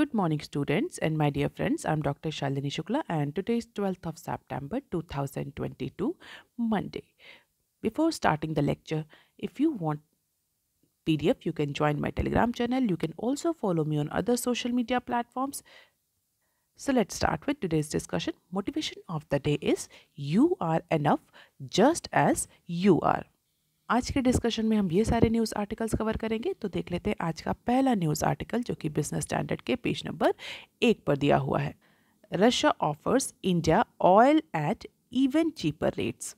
Good morning students and my dear friends, I'm Dr. Shalini Shukla and today is 12th of September 2022, Monday. Before starting the lecture, if you want PDF, you can join my Telegram channel. You can also follow me on other social media platforms. So let's start with today's discussion. Motivation of the day is you are enough just as you are. आज के discussion में हम ये सारे news articles cover करेंगे तो देख लेते हैं आज का पहला न्यूज़ आर्टिकल जो कि बिजनेस स्टैंडर्ड के पेज नंबर एक पर दिया हुआ है Russia offers India oil at even cheaper rates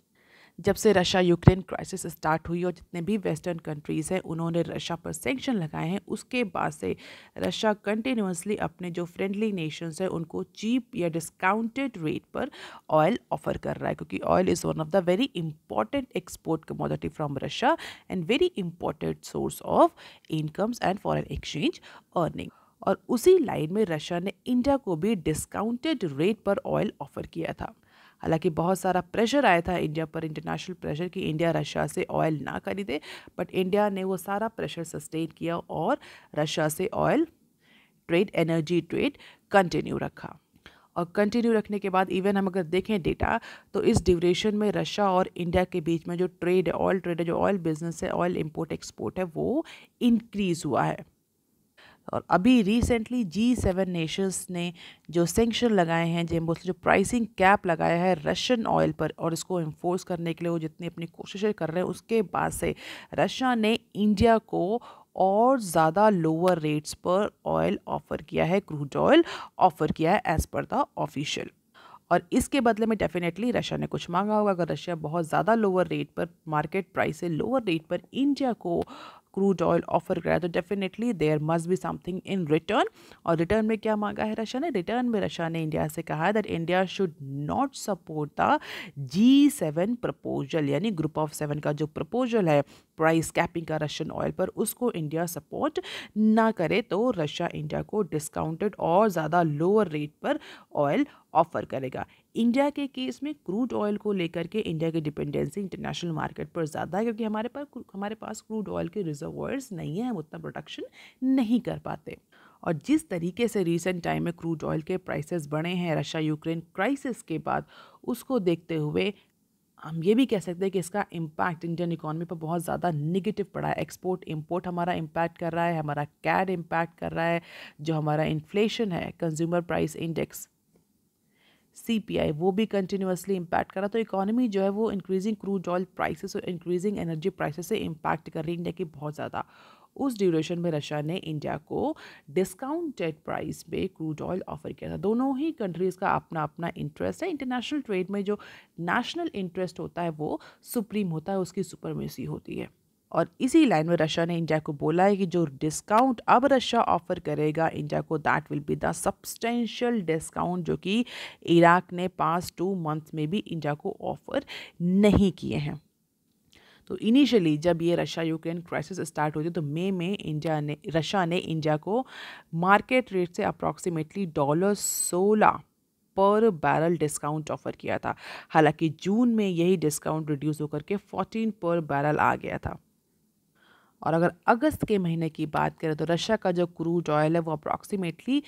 जब से रशिया यूक्रेन क्राइसिस स्टार्ट हुई और जितने भी वेस्टर्न कंट्रीज़ हैं उन्होंने रशिया पर सेंक्शन लगाए हैं उसके बाद से रशिया कंटिन्यूसली अपने जो फ्रेंडली नेशंस हैं उनको चीप या डिस्काउंटेड रेट पर ऑयल ऑफर कर रहा है क्योंकि oil is one of the very important export commodity from Russia and very important source of incomes and foreign exchange earning और उसी लाइन में रशिया ने इंडिया को भी डिस्काउंटेड रेट पर ऑयल ऑफर किया था हालांकि बहुत सारा प्रेशर आया था इंडिया पर इंटरनेशनल प्रेशर कि इंडिया रशिया से ऑयल ना खरीदे बट इंडिया ने वो सारा प्रेशर सस्टेन किया और रशिया से oil trade energy trade continue रखा और कंटिन्यू रखने के बाद इवन हम अगर देखें डेटा तो इस ड्यूरेशन में रशिया और इंडिया के बीच में जो ट्रेड है ऑयल ट्रेड है जो ऑयल बिजनेस है ऑयल इम्पोर्ट एक्सपोर्ट है वो इंक्रीज़ हुआ है और अभी रिसेंटली जी सेवन नेशंस ने जो सेंक्शन लगाए हैं जो मोस्टली जो प्राइसिंग कैप लगाया है रशियन ऑयल पर और इसको इन्फोर्स करने के लिए वो जितनी अपनी कोशिशें कर रहे हैं उसके बाद से रशिया ने इंडिया को और ज़्यादा लोअर रेट्स पर ऑयल ऑफ़र किया है क्रूड ऑयल ऑफ़र किया है एज़ पर द ऑफिशियल और इसके बदले में डेफिनेटली रशिया ने कुछ मांगा होगा अगर रशिया बहुत ज़्यादा लोअर रेट पर मार्केट प्राइस से लोअर रेट पर इंडिया को क्रूड ऑयल ऑफर कराया तो definitely there must be something in return और रिटर्न में क्या मांगा है रशिया ने रिटर्न में रशिया ने इंडिया से कहा that India should not support the G seven proposal यानी ग्रुप ऑफ सेवन का जो प्रपोजल है प्राइस कैपिंग का रशियन ऑयल पर उसको इंडिया सपोर्ट ना करे तो रशिया इंडिया को डिस्काउंटेड और ज़्यादा लोअर रेट पर ऑयल ऑफर करेगा इंडिया के केस में क्रूड ऑयल को लेकर के इंडिया की डिपेंडेंसी इंटरनेशनल मार्केट पर ज़्यादा है क्योंकि हमारे पास हमारे पास क्रूड ऑयल के रिजर्वर्स नहीं है हम उतना प्रोडक्शन नहीं कर पाते और जिस तरीके से रिसेंट टाइम में क्रूड ऑयल के प्राइसेस बढ़े हैं रशिया यूक्रेन क्राइसिस के बाद उसको देखते हुए हम ये भी कह सकते हैं कि इसका इम्पैक्ट इंडियन इकोनॉमी पर बहुत ज़्यादा निगेटिव पड़ा है एक्सपोर्ट इंपोर्ट हमारा इम्पैक्ट कर रहा है हमारा कैड इम्पैक्ट कर रहा है जो हमारा इन्फ्लेशन है कंज्यूमर प्राइस इंडेक्स सीपीआई वो भी कंटिन्यूसली इम्पैक्ट कर रहा तो इकोनॉमी जो है वो इंक्रीजिंग क्रूड ऑयल प्राइसेस और इंक्रीजिंग एनर्जी प्राइसेस से इम्पैक्ट कर रही है इंडिया की बहुत ज़्यादा उस ड्यूरेशन में रशिया ने इंडिया को डिस्काउंटेड प्राइस पे क्रूड ऑयल ऑफर किया था दोनों ही कंट्रीज़ का अपना अपना इंटरेस्ट है इंटरनेशनल ट्रेड में जो नेशनल इंटरेस्ट होता है वो सुप्रीम होता है उसकी सुपरमेसी होती है और इसी लाइन में रशिया ने इंडिया को बोला है कि जो डिस्काउंट अब रशिया ऑफर करेगा इंडिया को that will be the substantial discount जो कि इराक ने पास टू मंथ में भी इंडिया को ऑफर नहीं किए हैं तो इनिशियली जब ये रशिया यूक्रेन क्राइसिस स्टार्ट हुई थी तो मई में इंडिया ने रशिया ने इंडिया को मार्केट रेट से अप्रॉक्सीमेटली डॉलर सोलह पर बैरल डिस्काउंट ऑफर किया था हालांकि जून में यही डिस्काउंट रिड्यूस होकर के 14 पर बैरल आ गया था और अगर अगस्त के महीने की बात करें तो रशिया का जो क्रूड ऑयल है वो अप्रॉक्सीमेटली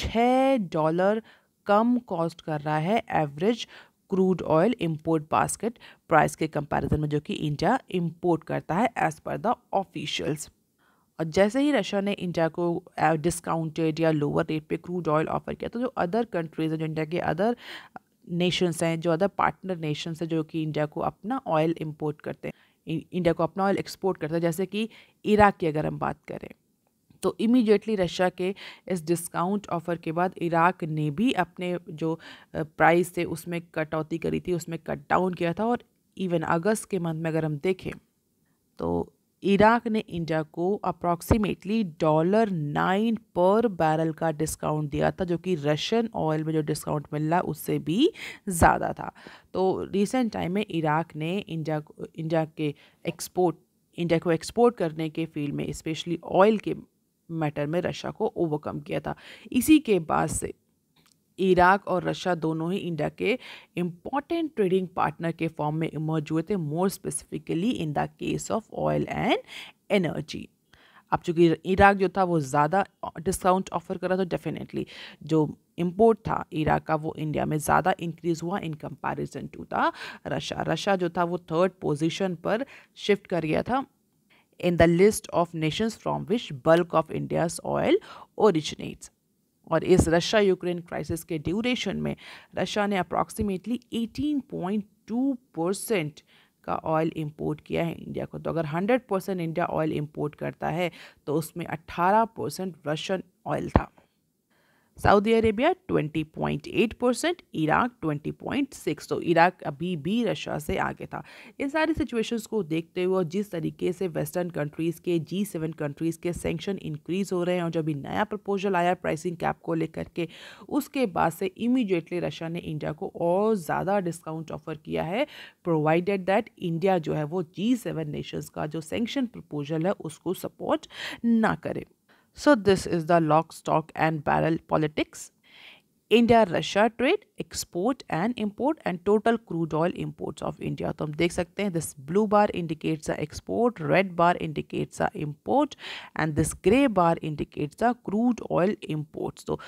छः डॉलर कम कॉस्ट कर रहा है average crude oil import basket price के कंपैरिजन में जो कि इंडिया इंपोर्ट करता है एज़ पर द ऑफिशियल्स और जैसे ही रशिया ने इंडिया को डिस्काउंटेड या लोअर रेट पे क्रूड ऑयल ऑफर किया तो जो अदर कंट्रीज़ हैं जो इंडिया के अदर नेशंस हैं जो अदर पार्टनर नेशंस हैं जो कि इंडिया को अपना ऑयल इंपोर्ट करते हैं इंडिया को अपना ऑयल एक्सपोर्ट करता है जैसे कि इराक की अगर हम बात करें तो इमीडिएटली रशिया के इस डिस्काउंट ऑफ़र के बाद इराक ने भी अपने जो प्राइस थे उसमें कटौती करी थी उसमें कट डाउन किया था और इवन अगस्त के मंथ में अगर हम देखें तो इराक ने इंडिया को approximately dollar nine per barrel का डिस्काउंट दिया था जो कि रशियन ऑयल में जो डिस्काउंट मिल रहा उससे भी ज़्यादा था तो रिसेंट टाइम में इराक ने इंडिया इंडिया के एक्सपोर्ट इंडिया को एक्सपोर्ट करने के फील्ड में स्पेशली ऑयल के मैटर में रशिया को ओवरकम किया था इसी के बाद से इराक और रशिया दोनों ही इंडिया के इम्पॉर्टेंट ट्रेडिंग पार्टनर के फॉर्म में इमर्ज हुए थे more specifically in the case of oil and energy अब चूँकि इराक जो था वो ज़्यादा डिस्काउंट ऑफर कर रहा था डेफिनेटली जो इम्पोर्ट था इराक का वो इंडिया में ज़्यादा इंक्रीज़ हुआ in comparison to the Russia Russia जो था वो थर्ड पोजीशन पर शिफ्ट कर गया था in the list of nations from which bulk of India's oil originates और इस रशिया यूक्रेन क्राइसिस के ड्यूरेशन में रशिया ने अप्रॉक्सीमेटली 18.2 परसेंट का ऑयल इंपोर्ट किया है इंडिया को तो अगर 100 परसेंट इंडिया ऑयल इंपोर्ट करता है तो उसमें 18 परसेंट रशियन ऑयल था सऊदी अरेबिया 20.8 परसेंट इराक 20.6 तो इराक अभी भी रशिया से आगे था इन सारी सिचुएशंस को देखते हुए जिस तरीके से वेस्टर्न कंट्रीज़ के जी सेवन कंट्रीज़ के सेंक्शन इंक्रीज़ हो रहे हैं और जब भी नया प्रपोजल आया प्राइसिंग कैप को लेकर के उसके बाद से इमीडिएटली रशिया ने इंडिया को और ज़्यादा डिस्काउंट ऑफर किया है प्रोवाइडेड दैट इंडिया जो है वो जी सेवन नेशंस का जो सेंक्शन प्रपोजल है उसको सपोर्ट ना करे So this is the lock, stock and barrel politics. India-Russia trade, export and import and total crude oil imports of India. तो हम देख सकते हैं this blue bar indicates the export, red bar indicates the import and this grey bar indicates the crude oil imports. तो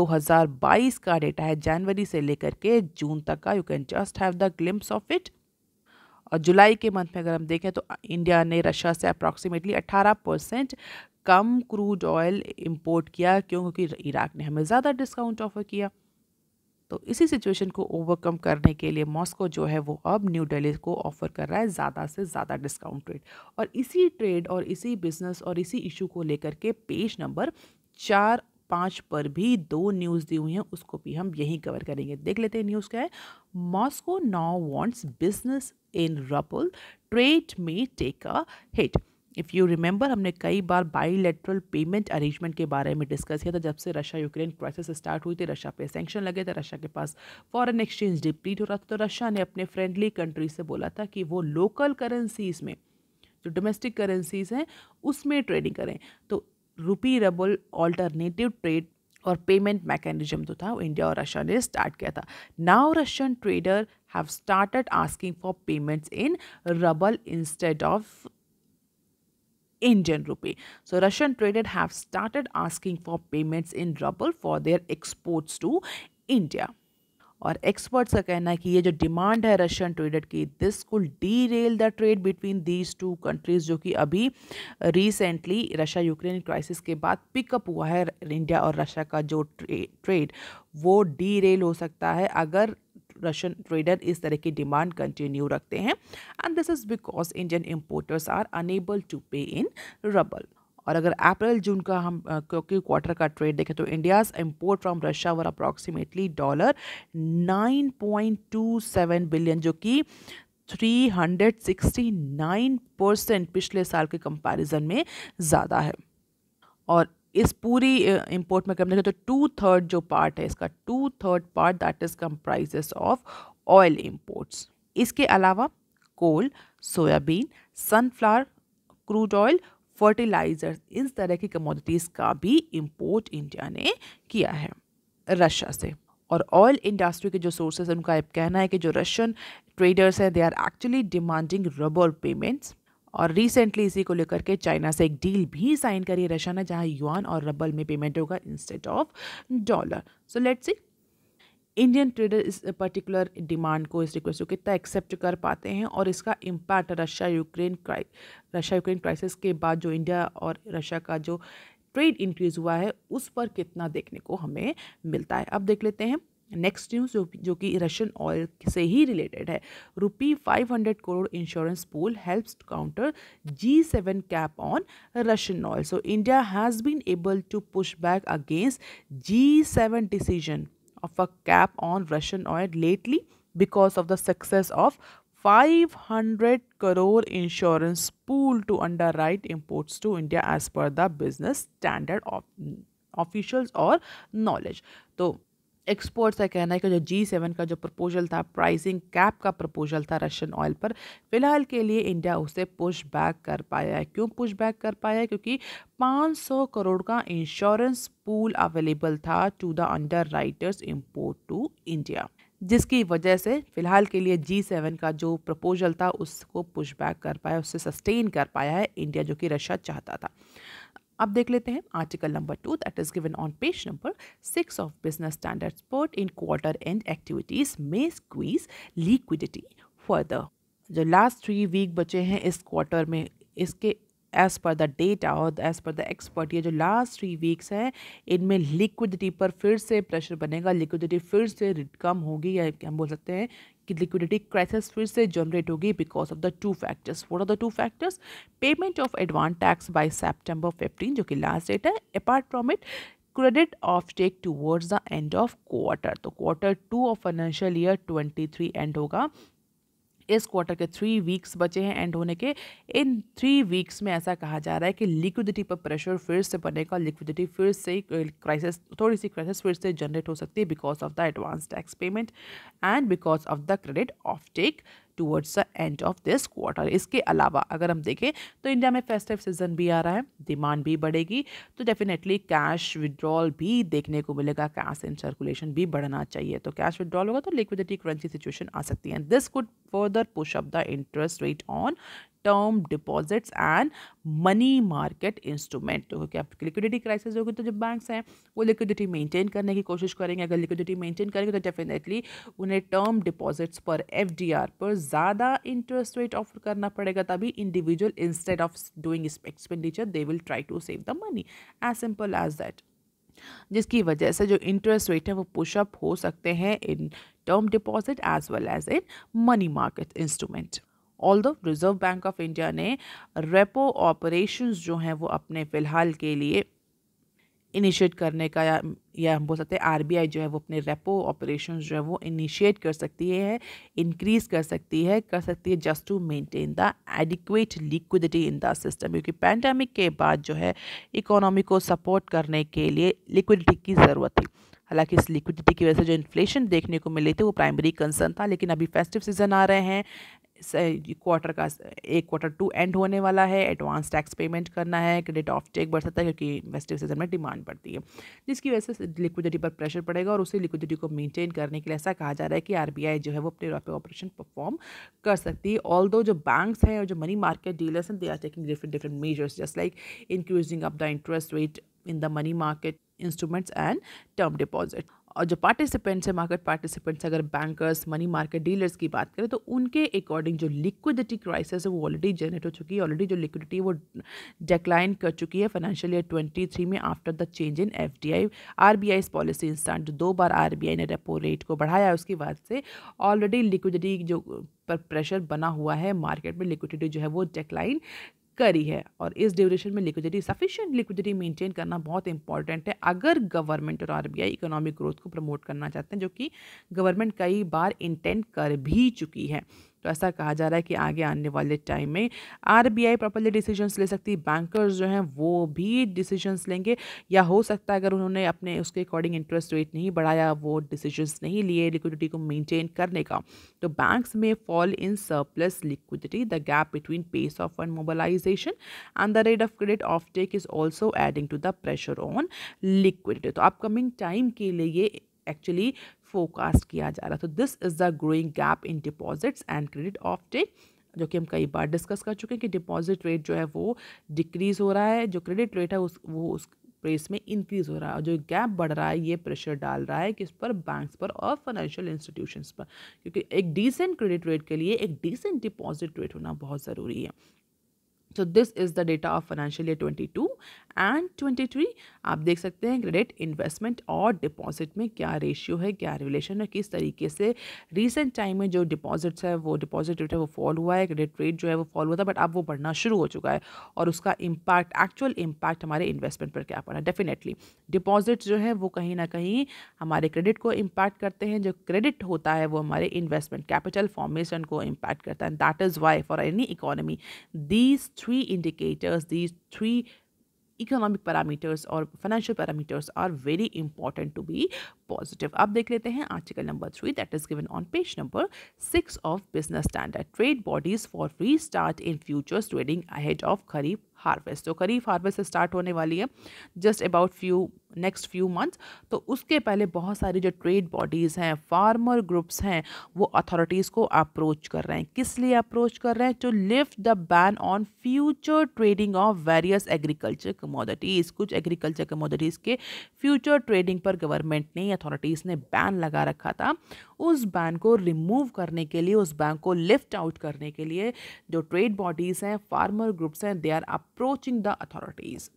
2022 का data है जनवरी से लेकर के जून तक का you can just have the glimpse of it और जुलाई के मंथ में अगर हम देखें तो इंडिया ने रशिया से अप्रॉक्सीमेटली 18 परसेंट कम क्रूड ऑयल इंपोर्ट किया क्योंकि इराक ने हमें ज़्यादा डिस्काउंट ऑफर किया तो इसी सिचुएशन को ओवरकम करने के लिए मॉस्को जो है वो अब न्यू दिल्ली को ऑफ़र कर रहा है ज़्यादा से ज़्यादा डिस्काउंट रेट और इसी ट्रेड और इसी बिजनेस और इसी इशू को लेकर के पेज नंबर चार पाँच पर भी दो न्यूज़ दी हुई हैं उसको भी हम यहीं कवर करेंगे देख लेते हैं न्यूज़ क्या है Moscow now wants business in rouble trade में take a hit if you remember हमने कई बार बाईलेटरल पेमेंट अरेंजमेंट के बारे में डिस्कस किया था जब से रशिया यूक्रेन क्राइसिस स्टार्ट हुई थी रशिया पे सेंक्शन लगे थे रशिया के पास फॉरेन एक्सचेंज डिप्लीट हो रहा था तो रशिया ने अपने फ्रेंडली कंट्री से बोला था कि वो लोकल करेंसीज में जो डोमेस्टिक करेंसीज हैं उसमें ट्रेडिंग करें तो रुपी रबल ऑल्टरनेटिव ट्रेड और पेमेंट मैकेनिज्म जो था वो इंडिया और रशिया ने स्टार्ट किया था now Russian trader have started asking for payments in rouble instead of Indian rupee. So Russian traders have started asking for payments in ruble for their exports to India. और experts का कहना है कि ये जो demand है Russian trader की this could derail the trade between these two countries जो कि अभी रिसेंटली रशिया यूक्रेन क्राइसिस के बाद पिकअप हुआ है इंडिया और रशिया का जो ट्रेड वो डी रेल हो सकता है अगर रशियन ट्रेडर इस तरह की डिमांड कंटिन्यू रखते हैं and this is because Indian importers are unable to pay in rubble और अगर अप्रैल जून का हम क्योंकि क्वार्टर का ट्रेड देखें तो India's import from Russia were approximately dollar 9.27 billion जो कि 369 परसेंट पिछले साल के कंपैरिजन में ज़्यादा है और इस पूरी इम्पोर्ट में कम देखें तो टू थर्ड जो पार्ट है इसका two third part that is comprise of oil imports इसके अलावा coal soybean sunflower crude oil fertilizers इस तरह की कमोडिटीज़ का भी इम्पोर्ट इंडिया ने किया है रशिया से और ऑयल इंडस्ट्री के जो सोर्सेज उनका कहना है कि जो रशियन ट्रेडर्स हैं they are actually demanding rouble payments और रिसेंटली इसी को लेकर के चाइना से एक डील भी साइन करी है रशिया ने जहाँ युआन और रबल में पेमेंट होगा instead of dollar so let see Indian trader इस पर्टिकुलर डिमांड को इस रिक्वेस्ट को कितना एक्सेप्ट कर पाते हैं और इसका impact Russia Ukraine crisis Russia Ukraine crisis के बाद जो इंडिया और रशिया का जो ट्रेड इंक्रीज़ हुआ है उस पर कितना देखने को हमें मिलता है अब देख लेते हैं नेक्स्ट न्यूज जो, जो कि रशियन ऑयल से ही रिलेटेड है rupee five hundred crore insurance pool helps counter G seven cap on Russian oil so India has been able to push back against G seven decision of a cap on Russian oil lately because of the success of five hundred crore insurance pool to underwrite imports to India as per the business standard officials और knowledge तो exports का कहना है कि जो जी seven का जो proposal था प्राइसिंग कैप का प्रपोजल था रशियन ऑयल पर फिलहाल के लिए इंडिया उसे पुश बैक कर पाया है क्यों पुश बैक कर पाया है क्योंकि 500 करोड़ का इंश्योरेंस पूल अवेलेबल था to the underwriters import to India जिसकी वजह से फिलहाल के लिए जी सेवन का जो प्रपोजल था उसको पुश बैक कर पाया उससे सस्टेन कर पाया है इंडिया जो कि रशिया चाहता था अब देख लेते हैं article number two that is given on page number six of business standard spurt in quarter end activities may squeeze liquidity further जो लास्ट थ्री वीक बचे हैं इस क्वार्टर में इसके एज़ पर द डेटा और एज़ पर द एक्सपर्ट ये जो last three weeks हैं इनमें लिक्विडिटी पर फिर से प्रेशर बनेगा लिक्विडिटी फिर से कम होगी या हम बोल सकते हैं कि लिक्विडिटी क्राइसिस फिर से जनरेट होगी because of the two factors what are the two factors payment of advance tax by September fifteen जो कि लास्ट डेट है apart from it credit offtake towards the end of quarter तो quarter two of financial year twenty three end होगा इस quarter के three weeks बचे हैं and होने के इन थ्री वीक्स में ऐसा कहा जा रहा है कि लिक्विडिटी पर प्रेशर फिर से बनेगा लिक्विडिटी फिर से क्राइसिस थोड़ी सी क्राइसिस फिर से जनरेट हो सकती है because of the advance tax payment and because of the credit offtake towards the end of this quarter इसके अलावा अगर हम देखें तो इंडिया में फेस्टिव सीजन भी आ रहा है डिमांड भी बढ़ेगी तो डेफिनेटली कैश विड्रॉल भी देखने को मिलेगा कैश इन सर्कुलेशन भी बढ़ना चाहिए तो कैश विड्रॉल होगा तो लिक्विडिटी करेंसी सिचुएशन आ सकती है this could further push up the interest rate on term deposits and money market instrument तो क्योंकि आपकी लिक्विडिटी क्राइसिस होगी तो जो बैंक्स हैं वो लिक्विडिटी मेंटेन करने की कोशिश करेंगे अगर लिक्विडिटी मेंटेन करेंगे तो डेफिनेटली उन्हें टर्म डिपॉजिट्स पर एफ पर ज़्यादा इंटरेस्ट रेट ऑफर करना पड़ेगा तभी individual instead of doing expenditure they will try to save the money as simple as that जिसकी वजह से जो इंटरेस्ट रेट है वो पुशअप हो सकते हैं in term deposit as well as in money market instrument all reserve bank of India ने रेपो ऑपरेशंस जो हैं वो अपने फ़िलहाल के लिए इनिशिएट करने का या, या हम बोल सकते हैं आरबीआई जो है वो अपने रेपो ऑपरेशन जो है वो इनिशिएट कर सकती है इंक्रीज कर सकती है कर सकती है just to maintain the adequate liquidity in the system क्योंकि पैंडमिक के बाद जो है इकोनॉमी को सपोर्ट करने के लिए लिक्विडिटी की ज़रूरत थी हालांकि इस लिक्विडिटी की वजह से जो इन्फ्लेशन देखने को मिली थी वो प्राइमरी कंसर्न था लेकिन अभी फेस्टिव सीज़न आ रहे हैं क्वार्टर का एक क्वार्टर टू एंड होने वाला है एडवांस टैक्स पेमेंट करना है क्रेडिट ऑफ चेक बढ़ सकता है क्योंकि इन्वेस्टिव सीजन में डिमांड बढ़ती है जिसकी वजह से लिक्विडिटी पर प्रेशर पड़ेगा और उसी लिक्विडिटी को मेंटेन करने के लिए ऐसा कहा जा रहा है कि आर जो है वो अपने ऑपरेशन परफॉर्म कर सकती है ऑल जो बैंक्स हैं और जो मनी मार्केट डीलर्स हैं they are taking different different measures just like increasing up the interest rate in the money market instruments and term deposit और जो पार्टिसिपेंट्स हैं मार्केट पार्टिसिपेंट्स अगर बैंकर्स मनी मार्केट डीलर्स की बात करें तो उनके अकॉर्डिंग जो लिक्विडिटी क्राइसिस है वो ऑलरेडी जनरेट हो चुकी है ऑलरेडी जो लिक्विडिटी वो डिक्लाइन कर चुकी है फाइनेंशियल ईयर ट्वेंटी थ्री में after the change in F D I R B I policy instant दो बार आर बी आई ने रेपो रेट को बढ़ाया है उसके बाद से ऑलरेडी लिक्विडिटी जो पर प्रेशर बना हुआ है मार्केट में लिक्विडिटी जो है वो डिक्लाइन करी है और इस ड्यूरेशन में लिक्विडिटी सफिशिएंट लिक्विडिटी मेंटेन करना बहुत इंपॉर्टेंट है अगर गवर्नमेंट और आरबीआई इकोनॉमिक ग्रोथ को प्रमोट करना चाहते हैं जो कि गवर्नमेंट कई बार इंटेंट कर भी चुकी है तो ऐसा कहा जा रहा है कि आगे आने वाले टाइम में आरबीआई प्रॉपरली डिसीजंस ले सकती है बैंकर्स जो हैं वो भी डिसीजंस लेंगे या हो सकता है अगर उन्होंने अपने उसके अकॉर्डिंग इंटरेस्ट रेट नहीं बढ़ाया वो डिसीजंस नहीं लिए लिक्विडिटी को मेंटेन करने का तो बैंक्स में fall in surplus liquidity the gap between pace of and mobilisation and the rate of credit offtake is also adding to the pressure on liquidity तो अपकमिंग टाइम के लिए actually forecast किया जा रहा है तो this is the growing gap in deposits and credit offtake जो कि हम कई बार डिस्कस कर चुके हैं कि डिपॉजिट रेट जो है वो डिक्रीज़ हो रहा है जो क्रेडिट रेट है उस वो उस प्रेस में इंक्रीज़ हो रहा है और जो गैप बढ़ रहा है ये प्रेशर डाल रहा है किस पर बैंक्स पर और फाइनेंशियल इंस्टीट्यूशंस पर क्योंकि एक डिसेंट क्रेडिट रेट के लिए एक डिसेंट डिपॉजिट रेट होना बहुत ज़रूरी है तो this is the data of financial year 22 and 23 आप देख सकते हैं क्रेडिट इन्वेस्टमेंट और डिपॉजिट में क्या रेशियो है क्या रिलेशन है किस तरीके से रीसेंट टाइम में जो डिपॉजिट्स है वो डिपॉजिट रेट है वो फॉल हुआ है क्रेडिट रेट जो है वो फॉल हुआ था बट अब वो बढ़ना शुरू हो चुका है और उसका इम्पैक्ट एक्चुअल इम्पैक्ट हमारे इन्वेस्टमेंट पर क्या पड़ा है डेफिनेटली डिपॉजिट जो है वो कहीं ना कहीं हमारे क्रेडिट को इम्पैक्ट करते हैं जो क्रेडिट होता है वो हमारे इन्वेस्टमेंट कैपिटल फॉर्मेशन को इम्पैक्ट करता है that is why for any economy these three indicators, these three economic parameters or financial parameters are very important to be positive. Ab dekh lete hain article number 3 that is given on page number 6 of business standard. Trade bodies for restart in futures trading ahead of Kharif harvest तो kharif harvest start होने वाली है just about few next few months तो उसके पहले बहुत सारी जो ट्रेड बॉडीज़ हैं फार्मर ग्रुप्स हैं वो अथॉरिटीज़ को अप्रोच कर रहे हैं किस लिए अप्रोच कर रहे हैं to lift the ban on future trading of various agriculture commodities कुछ एग्रीकल्चर कमोडिटीज़ के फ्यूचर ट्रेडिंग पर गवर्नमेंट ने अथॉरिटीज़ ने बैन लगा रखा था उस बैन को रिमूव करने के लिए उस बैन को लिफ्ट आउट करने के लिए जो ट्रेड बॉडीज़ हैं फार्मर ग्रुप्स हैं they are approaching the authorities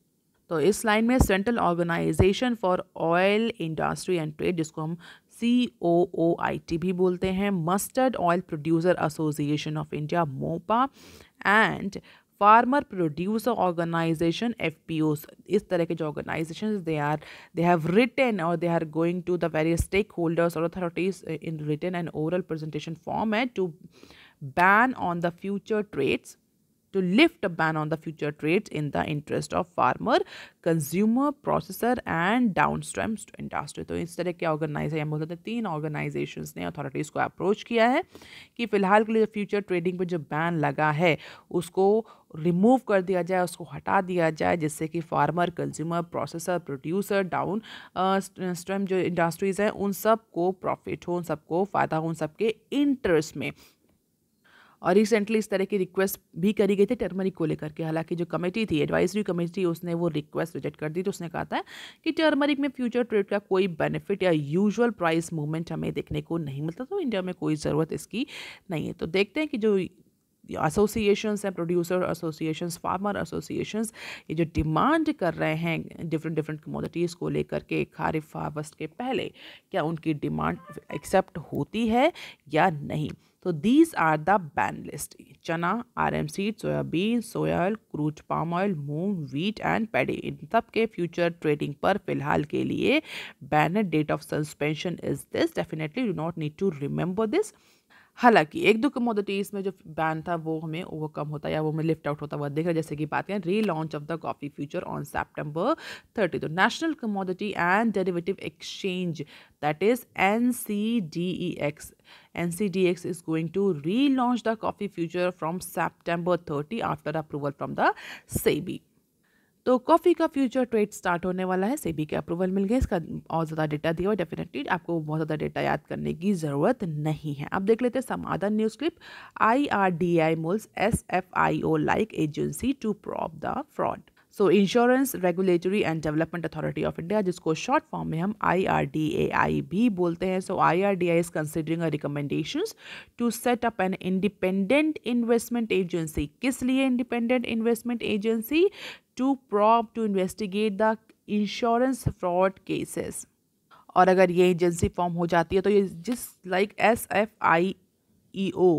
तो इस लाइन में central organization for oil industry and trade जिसको हम सी ओ ओ आई टी भी बोलते हैं mustard oil producer association of India MOPA and farmer producer organization F इस तरह के जो organization they are they have written और they are going to the various stakeholders और authorities in written and oral presentation form है to ban on the future trades to lift a ban on the future trades in the interest of farmer, consumer, processor and downstream industry. तो इस तरह के organisation हम बोल हैं तीन organisation ने अथॉरिटीज़ को अप्रोच किया है कि फ़िलहाल के लिए जो फ्यूचर ट्रेडिंग पर जो बैन लगा है उसको रिमूव कर दिया जाए उसको हटा दिया जाए जिससे कि farmer consumer processor producer downstream जो इंडस्ट्रीज़ हैं उन सबको प्रॉफिट हो उन सबको फ़ायदा हो उन सबके इंटरेस्ट में और रिसेंटली इस तरह की रिक्वेस्ट भी करी गई थी टर्मरिक को लेकर के हालांकि जो कमेटी थी एडवाइजरी कमेटी उसने वो रिक्वेस्ट रिजेक्ट कर दी तो उसने कहा था कि टर्मरिक में फ्यूचर ट्रेड का कोई बेनिफिट या यूजुअल प्राइस मूवमेंट हमें देखने को नहीं मिलता तो इंडिया में कोई ज़रूरत इसकी नहीं है तो देखते हैं कि जो एसोसिएशंस हैं प्रोड्यूसर एसोसिएशंस फार्मर एसोसिएशंस ये जो डिमांड कर रहे हैं डिफरेंट डिफरेंट कमोडिटीज़ को लेकर के खारिफ हार्वेस्ट के पहले क्या उनकी डिमांड एक्सेप्ट होती है या नहीं तो these are the ban list चना R M seed soybean soy oil crude palm oil मूंग वीट एंड पेडी इन सब के फ्यूचर ट्रेडिंग पर फिलहाल के लिए ban or date of suspension is this definitely do not need to remember this हालांकि एक दो कमोडिटीज़ में जो बैन था वो हमें ओवरकम होता या वो हमें लिफ्ट आउट होता हुआ दिख रहा है जैसे कि बात करें relaunch of the coffee future on September thirty तो national commodity and derivative exchange that is N C D E X N C D X is going to relaunch the coffee future from September thirty after approval from the SEBI तो coffee का future trade start होने वाला है सेबी के approval मिल गया इसका और ज़्यादा डेटा दिया और डेफिनेटली आपको बहुत ज़्यादा डेटा याद करने की ज़रूरत नहीं है अब देख लेते हैं समाधान news clip I R D I moots S F I O like agency to probe the fraud so insurance regulatory and development authority of India जिसको शॉर्ट फॉर्म में हम आई आर डी ए आई भी बोलते हैं so I R D I is considering recommendation to set up an independent investment agency किस लिए independent investment agency to probe to investigate the insurance fraud cases और अगर ये एजेंसी फॉर्म हो जाती है तो ये जिस like S F I E O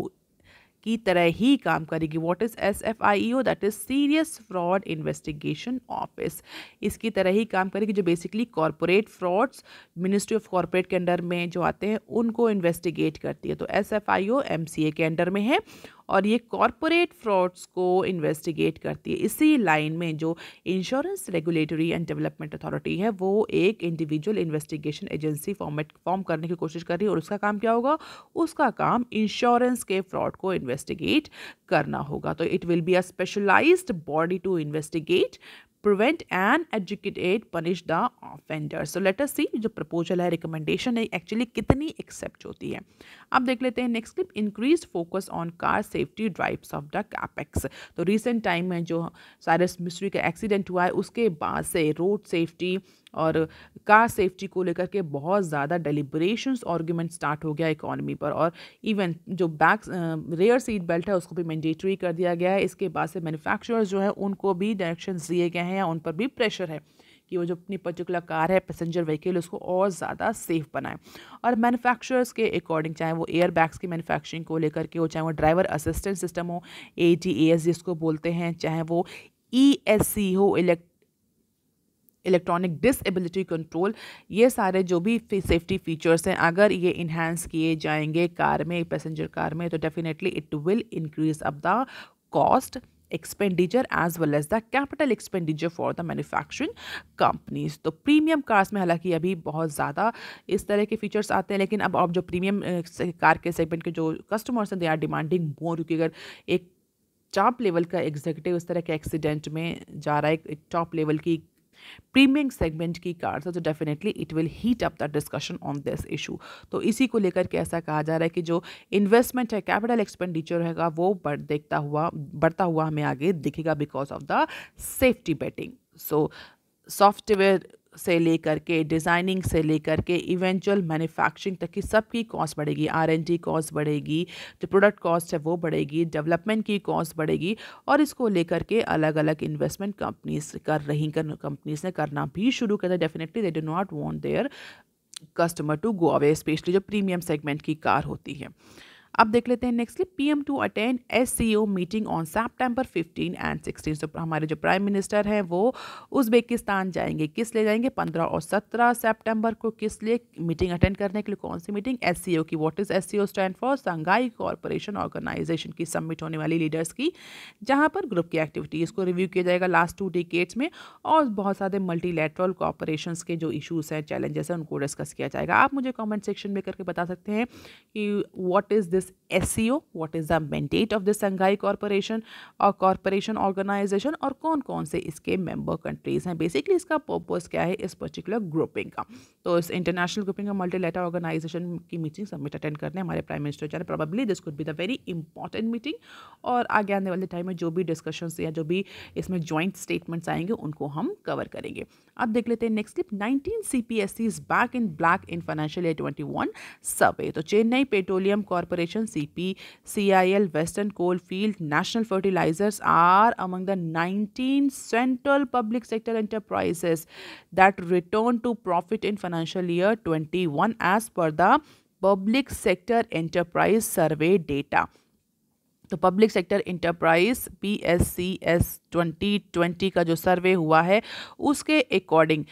की तरह ही काम करेगी what is S F I E O that is serious fraud investigation office इसकी तरह ही काम करेगी जो basically corporate frauds ministry of corporate के अंडर में जो आते हैं उनको इन्वेस्टिगेट करती है तो S F I O M C A के अंडर में है और ये कॉरपोरेट फ्रॉड्स को इन्वेस्टिगेट करती है इसी लाइन में जो insurance regulatory and development authority है वो एक individual investigation agency format form करने की कोशिश कर रही है और उसका काम क्या होगा उसका काम इंश्योरेंस के फ्रॉड को इन्वेस्टिगेट करना होगा तो it will be a specialized body to investigate prevent and educate punish the offender so let us see जो proposal है recommendation है actually कितनी accept होती है अब देख लेते हैं next clip increased focus on car safety drives of the capex तो recent time में जो साइरस मिस्ट्री का accident हुआ है उसके बाद से road safety और कार सेफ्टी को लेकर के बहुत ज़्यादा डेलिब्रेशन आर्ग्यूमेंट स्टार्ट हो गया इकॉनमी पर और इवन जो बैक रेयर सीट बेल्ट है उसको भी मैंडेटरी कर दिया गया है इसके बाद से मैन्युफैक्चरर्स जो है उनको भी डायरेक्शन दिए गए हैं या उन पर भी प्रेशर है कि वो जो अपनी पर्टिकुलर कार है पैसेंजर व्हीकल उसको और ज़्यादा सेफ बनाए और मैन्युफैक्चरर्स के अकॉर्डिंग चाहे वो एयर बैग्स की मैन्युफैक्चरिंग को लेकर के हो चाहे वो ड्राइवर असिस्टेंट सिस्टम हो ए टी जिसको बोलते हैं चाहे वो ई एस सी हो इलेक्ट इलेक्ट्रॉनिक डिसएबिलिटी कंट्रोल ये सारे जो भी सेफ्टी फीचर्स हैं अगर ये इन्हेंस किए जाएंगे कार में पैसेंजर कार में तो definitely it will increase up the cost expenditure as well as the capital expenditure for the manufacturing companies तो प्रीमियम कार्स में हालांकि अभी बहुत ज़्यादा इस तरह के फीचर्स आते हैं लेकिन अब आप जो प्रीमियम कार के सेगमेंट के जो कस्टमर्स हैं दे आर डिमांडिंग मोर क्योंकि अगर एक टॉप लेवल का एग्जीक्यूटिव इस तरह के एक्सीडेंट में जा रहा है एक टॉप लेवल की प्रीमियम सेगमेंट की कार्स है तो definitely it will heat up the discussion on this issue तो इसी को लेकर के ऐसा कहा जा रहा है कि जो इन्वेस्टमेंट है कैपिटल एक्सपेंडिचर रहेगा वो बढ़ देखता हुआ बढ़ता हुआ हमें आगे दिखेगा because of the safety betting so software से लेकर के डिज़ाइनिंग से लेकर के इवेंचुअल मैन्युफैक्चरिंग तक की सबकी कॉस्ट बढ़ेगी आर एन डी कॉस्ट बढ़ेगी जो प्रोडक्ट कॉस्ट है वो बढ़ेगी डेवलपमेंट की कॉस्ट बढ़ेगी और इसको लेकर के अलग अलग इन्वेस्टमेंट कंपनीज कर रही कंपनीज ने करना भी शुरू कर दिया definitely they do not want their customer to go away specially जो प्रीमियम सेगमेंट की कार होती है अब देख लेते हैं nextly PM to attend O meeting on September fifteen and sixteen तो हमारे जो प्राइम मिनिस्टर हैं वो उज्बेकिस्तान जाएंगे किस लिए जाएंगे पंद्रह और सत्रह सेप्टेम्बर को किस लिए मीटिंग अटेंड करने के लिए कौन सी मीटिंग एस की what is S C stand for Shanghai corporation organization की सबमिट होने वाली लीडर्स की जहाँ पर ग्रुप की एक्टिविटीज़ को रिव्यू किया जाएगा लास्ट टू डिकेट्स में और बहुत सारे मल्टीलेटरल कॉपरेशन के जो इशूज़ हैं चैलेंजेस हैं उनको डिस्कस किया जाएगा आप मुझे कॉमेंट सेक्शन में करके बता सकते हैं कि what is this SCO what is the mandate of the Shanghai corporation और कॉरपोरेशन ऑर्गेनाइजेशन और कौन कौन से इसके मेंबर कंट्रीज हैं बेसिकली इसका पर्पस क्या है इस पर्टिकुलर ग्रुपिंग का तो इस international grouping of multilateral organization की मीटिंग सबमिट अटेंड करने हमारे प्राइम मिनिस्टर चाहे probably this could be the very important meeting और आगे आने वाले टाइम में जो भी डिस्कशंस या जो भी इसमें ज्वाइंट स्टेटमेंट्स आएंगे उनको हम कवर करेंगे अब देख लेते हैं next clip 19 C P S C is back in black in financial year twenty one सबे तो Chennai petroleum corporation Corporation (CP), CIL, Western Coalfield, National Fertilizers are among the 19 central public sector enterprises that returned to profit in financial year 21 as per the Public Sector Enterprise Survey data. तो public sector enterprise P S C S twenty twenty का जो सर्वे हुआ है उसके according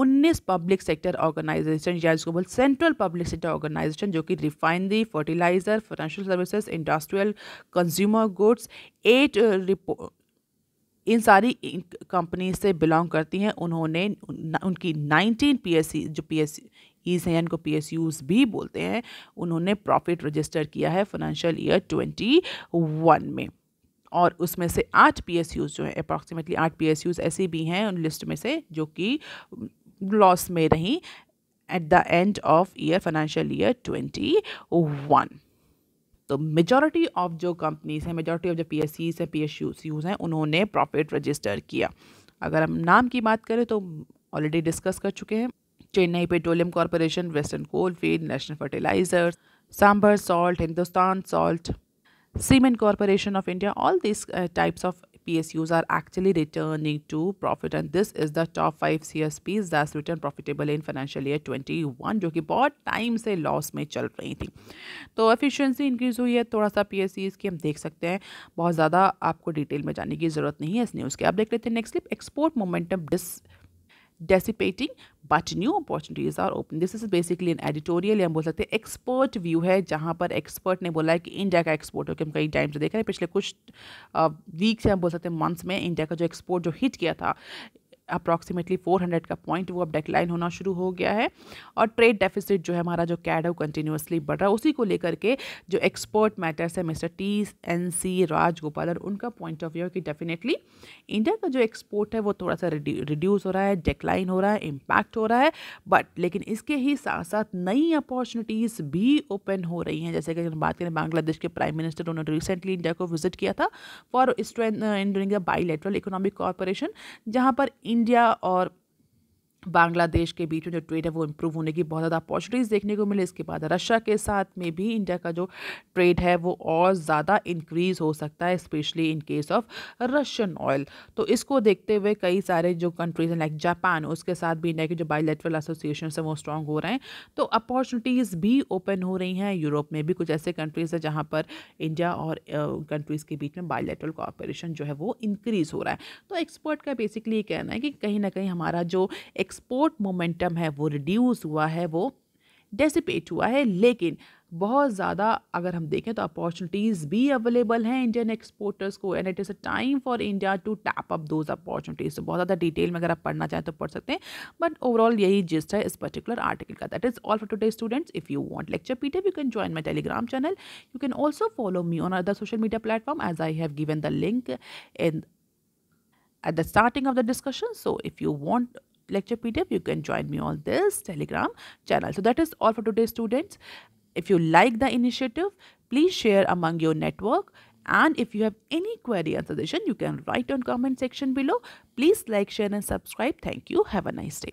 उन्नीस public sector organisation या इसको बोल सेंट्रल पब्लिक सेक्टर ऑर्गेनाइजेशन जो कि refinery fertilizer financial services industrial consumer goods एट इन सारी कंपनी से बिलोंग करती हैं उन्होंने उनकी नाइनटीन पीएससी जो पीएससी ईज हैं इनको पी भी बोलते हैं उन्होंने प्रॉफिट रजिस्टर किया है फाइनेंशियल ईयर ट्वेंटी वन में और उसमें से आठ पी जो हैं अप्रॉक्सीमेटली आठ पी ऐसी भी हैं उन लिस्ट में से जो कि लॉस में रहीं at the end of year financial year twenty one तो मेजॉरिटी ऑफ जो कंपनीज हैं मेजॉरिटी ऑफ जो पी एस सीज हैं P S U C use हैं उन्होंने प्रॉफिट रजिस्टर किया अगर हम नाम की बात करें तो ऑलरेडी डिस्कस कर चुके हैं Chennai petroleum corporation western coal field national fertilizers Sambhar salt Hindustan salt cement corporation of India all this types of PSUs are actually returning to profit and this is the top 5 CSPs that's return profitable in financial year 21 जो कि बहुत time से loss में चल रही थी तो efficiency increase हुई है थोड़ा सा PSUs की हम देख सकते हैं बहुत ज़्यादा आपको डिटेल में जाने की ज़रूरत नहीं है इस न्यूज़ के अब देख लेते हैं next clip export momentum dissipating but new opportunities are open this is basically an editorial हम बोल सकते हैं एक्सपर्ट व्यू है जहाँ पर एक्सपर्ट ने बोला है कि इंडिया का एक्सपोर्ट हो कि हम कई टाइम से देख रहे हैं पिछले कुछ वीक्स से हम बोल सकते हैं मंथ्स में इंडिया का जो एक्सपोर्ट जो हिट किया था अप्रॉक्सीमेटली 400 का पॉइंट वो अब डिक्लाइन होना शुरू हो गया है और ट्रेड डेफिसिट जो है हमारा जो कैड है वो कंटिन्यूसली बढ़ रहा है उसी को लेकर के जो एक्सपोर्ट मैटर्स है mister T N C Rajagopal और उनका पॉइंट ऑफ व्यू कि डेफिनेटली इंडिया का जो एक्सपोर्ट है वो थोड़ा सा रिड्यूस हो रहा है डिक्लाइन हो रहा है इम्पैक्ट हो रहा है बट लेकिन इसके ही साथ साथ नई अपॉर्चुनिटीज़ भी ओपन हो रही हैं जैसे कि हम बात करें बांग्लादेश के प्राइम मिनिस्टर उन्होंने रिसेंटली इंडिया को विजिट किया था for strengthen by the bilateral economic corporation जहाँ पर इंडिया और बांग्लादेश के बीच में जो ट्रेड है वो इम्प्रूव होने की बहुत ज़्यादा अपॉर्चुनिटीज़ देखने को मिले इसके बाद रशिया के साथ में भी इंडिया का जो ट्रेड है वो और ज़्यादा इंक्रीज़ हो सकता है specially in case of Russian oil तो इसको देखते हुए कई सारे जो कंट्रीज़ हैं लाइक जापान उसके साथ भी इंडिया के जो बायोलेटरल एसोसिएशन है वो स्ट्रॉन्ग हो रहे हैं तो अपॉर्चुनिटीज़ भी ओपन हो रही हैं यूरोप में भी कुछ ऐसे कंट्रीज़ हैं जहाँ पर इंडिया और कंट्रीज़ के बीच में बायोलेटरल कॉपरेशन जो है वो इंक्रीज़ हो रहा है तो एक्सपर्ट का बेसिकली ये कहना है कि कहीं ना कहीं हमारा जो एक एक्सपोर्ट मोमेंटम है वो रिड्यूस हुआ है वो डेसिपेट हुआ है लेकिन बहुत ज़्यादा अगर हम देखें तो अपॉर्चुनिटीज़ भी अवेलेबल हैं इंडियन एक्सपोर्टर्स को and it is a time for India to tap up those opportunities तो बहुत ज़्यादा डिटेल में अगर आप पढ़ना चाहें तो पढ़ सकते हैं बट ओवरऑल यही जिस्ट है इस पर्टिकुलर आर्टिकल का that is all for today students if you want lecture PDF you can join my Telegram channel you can also follow me on other social media platform as I have given the link in at the starting of the discussion so if you want lecture pdf you can join me on this telegram channel so that is all for today students if you like the initiative please share among your network and if you have any query or suggestion you can write on comment section below please like share and subscribe thank you have a nice day